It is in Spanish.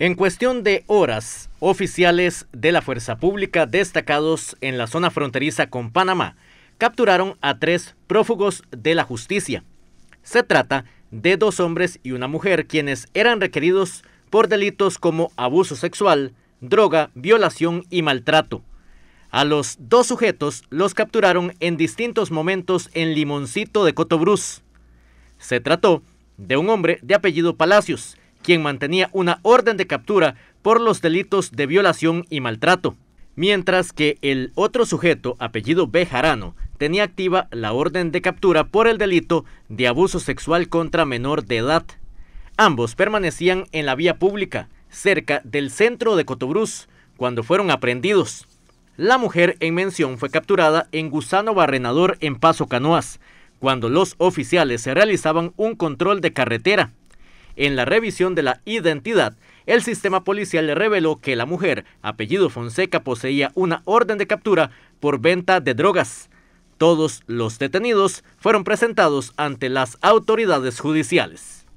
En cuestión de horas, oficiales de la Fuerza Pública destacados en la zona fronteriza con Panamá capturaron a tres prófugos de la justicia. Se trata de dos hombres y una mujer quienes eran requeridos por delitos como abuso sexual, droga, violación y maltrato. A los dos sujetos los capturaron en distintos momentos en Limoncito de Cotobruz. Se trató de un hombre de apellido Palacios, quien mantenía una orden de captura por los delitos de violación y maltrato, mientras que el otro sujeto, apellido Bejarano, tenía activa la orden de captura por el delito de abuso sexual contra menor de edad. Ambos permanecían en la vía pública, cerca del centro de Cotobruz, cuando fueron aprehendidos. La mujer en mención fue capturada en Gusano Barrenador en Paso Canoas, cuando los oficiales se realizaban un control de carretera en la revisión de la identidad. El sistema policial le reveló que la mujer, apellido Fonseca, poseía una orden de captura por venta de drogas. Todos los detenidos fueron presentados ante las autoridades judiciales.